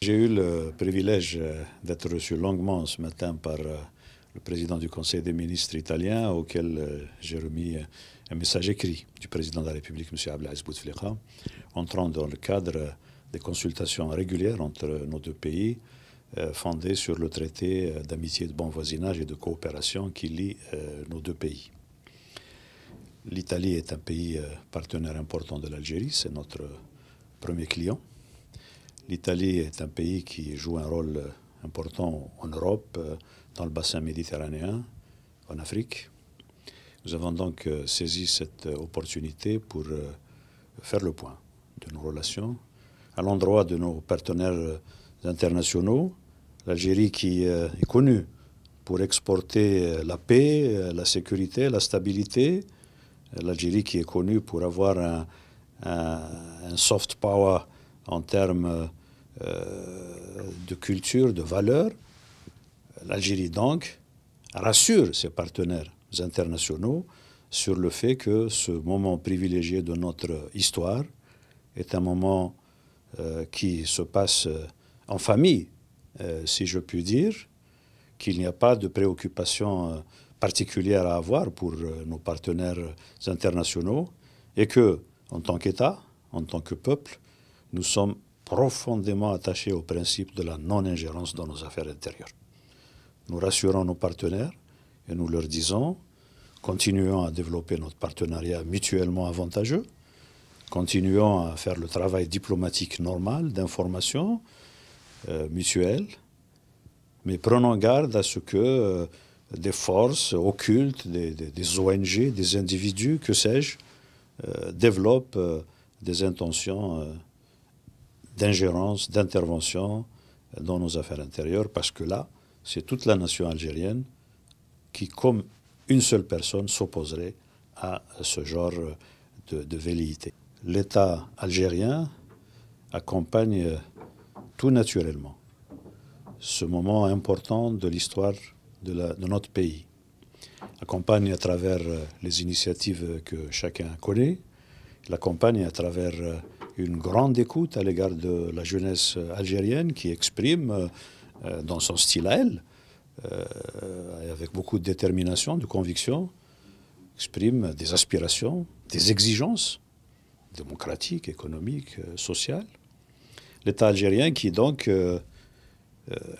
J'ai eu le privilège euh, d'être reçu longuement ce matin par euh, le président du Conseil des ministres italien, auquel euh, j'ai remis un message écrit du président de la République, M. Abdelaziz Bouteflika, entrant dans le cadre des consultations régulières entre nos deux pays, fondées sur le traité d'amitié, de bon voisinage et de coopération qui lie nos deux pays. L'Italie est un pays partenaire important de l'Algérie, c'est notre premier client. L'Italie est un pays qui joue un rôle euh, important en Europe, euh, dans le bassin méditerranéen, en Afrique. Nous avons donc euh, saisi cette opportunité pour faire le point de nos relations à l'endroit de nos partenaires internationaux. L'Algérie qui est connue pour exporter la paix, la sécurité, la stabilité. L'Algérie qui est connue pour avoir un, soft power en termes euh, de culture, de valeurs. L'Algérie, donc, rassure ses partenaires internationaux sur le fait que ce moment privilégié de notre histoire est un moment euh, qui se passe euh, en famille, si je puis dire, qu'il n'y a pas de préoccupation particulière à avoir pour nos partenaires internationaux et que, en tant qu'État, en tant que peuple, nous sommes profondément attachés au principe de la non-ingérence dans nos affaires intérieures. Nous rassurons nos partenaires et nous leur disons, continuons à développer notre partenariat mutuellement avantageux, continuons à faire le travail diplomatique normal d'information euh, mutuelle, mais prenons garde à ce que euh, des forces occultes, des, ONG, des individus, que sais-je, euh, développent des intentions d'ingérence, d'intervention dans nos affaires intérieures, parce que là, c'est toute la nation algérienne qui, comme une seule personne, s'opposerait à ce genre de, velléité. L'État algérien accompagne tout naturellement ce moment important de l'histoire de, notre pays. accompagne à travers les initiatives que chacun connaît, l'accompagne à travers une grande écoute à l'égard de la jeunesse algérienne qui exprime euh, dans son style à elle, euh, avec beaucoup de détermination, de conviction, exprime des aspirations, des exigences démocratiques, économiques, euh, sociales. L'État algérien qui donc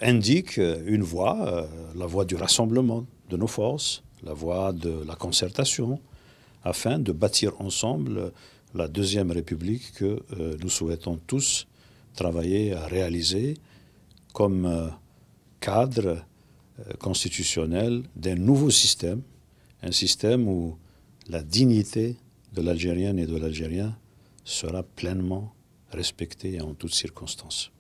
indique une voie, la voie du rassemblement de nos forces, la voie de la concertation, afin de bâtir ensemble la deuxième République que euh, nous souhaitons tous travailler à réaliser comme euh, cadre euh, constitutionnel d'un nouveau système, un système où la dignité de l'Algérienne et de l'Algérien sera pleinement respectée en toutes circonstances.